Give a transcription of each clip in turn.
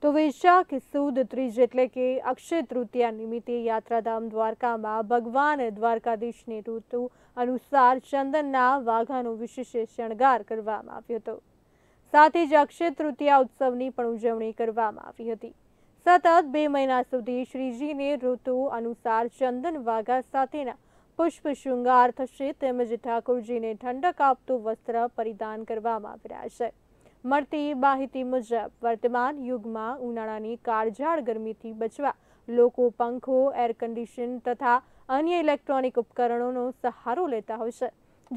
તો વૈશાખ સુદ ત્રીજ એટલે કે અક્ષય તૃતીયા નિમિત્તે યાત્રાધામ દ્વારકામાં ભગવાન દ્વારકાધીશની ઋતુ અનુસાર ચંદનના વાઘાનો વિશેષ શણગાર કરવામાં આવ્યો હતો સાથે જ અક્ષય તૃતીયા ઉત્સવની પણ ઉજવણી કરવામાં આવી હતી સતત બે મહિના સુધી શ્રીજીને ઋતુ અનુસાર ચંદન વાઘા સાથેના પુષ્પ શૃંગાર થશે તેમજ ઠાકોરજીને ઠંડક આપતું વસ્ત્ર પરિધાન કરવામાં આવી રહ્યા છે મળતી માહિતી મુજબ વર્તમાન યુગમાં ઉનાળાની કાળઝાળ ગરમીથી બચવા લોકો પંખો એર કન્ડિશન તથા અન્ય ઇલેક્ટ્રોનિક ઉપકરણોનો સહારો લેતા હોય છે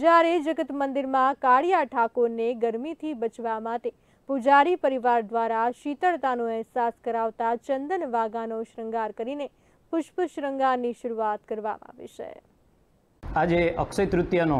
જ્યારે જગત મંદિરમાં કાળિયા ઠાકોરને ગરમીથી બચવા માટે પૂજારી પરિવાર દ્વારા શીતળતાનો અહેસાસ કરાવતા ચંદન વાગાનો શૃંગાર કરીને પુષ્પ શૃંગારની શરૂઆત કરવામાં આવી છે આજે અક્ષય તૃતીયાનો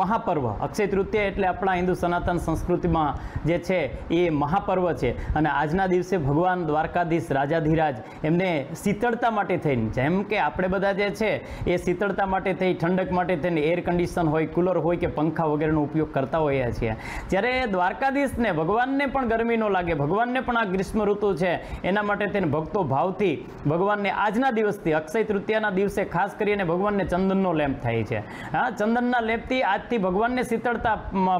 મહાપર્વ અક્ષય તૃતીય એટલે આપણા હિન્દુ સનાતન સંસ્કૃતિમાં જે છે એ મહાપર્વ છે અને આજના દિવસે ભગવાન દ્વારકાધીશ રાજાધિરાજ એમને શીતળતા માટે થઈને જેમ કે આપણે બધા જે છે એ શીતળતા માટે થઈ ઠંડક માટે થઈને એર કન્ડિશન હોય કુલર હોય કે પંખા વગેરેનો ઉપયોગ કરતા હોઈએ છીએ જ્યારે દ્વારકાધીશને ભગવાનને પણ ગરમી ન લાગે ભગવાનને પણ આ ગ્રીષ્મ ઋતુ છે એના માટે તેને ભક્તો ભાવથી ભગવાનને આજના દિવસથી અક્ષય તૃતીયાના દિવસે ખાસ કરીને ભગવાનને ચંદનનો લેપ થાય છે હા ચંદનના લેપથી આ આજથી ભગવાનને શીતળતા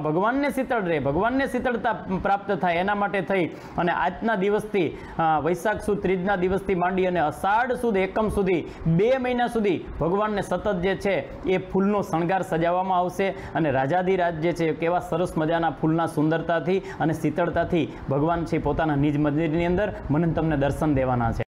ભગવાનને શીતળ રહે ભગવાનને શીતળતા પ્રાપ્ત થાય એના માટે થઈ અને આજના દિવસથી વૈશાખ સુદ ત્રીજના દિવસથી માંડી અને અષાઢ સુદ એકમ સુધી બે મહિના સુધી ભગવાનને સતત જે છે એ ફૂલનો શણગાર સજાવવામાં આવશે અને રાજાધિરાજ જે છે કેવા સરસ મજાના ફૂલના સુંદરતાથી અને શીતળતાથી ભગવાન છે પોતાના નિજ મંદિરની અંદર મને તમને દર્શન દેવાના છે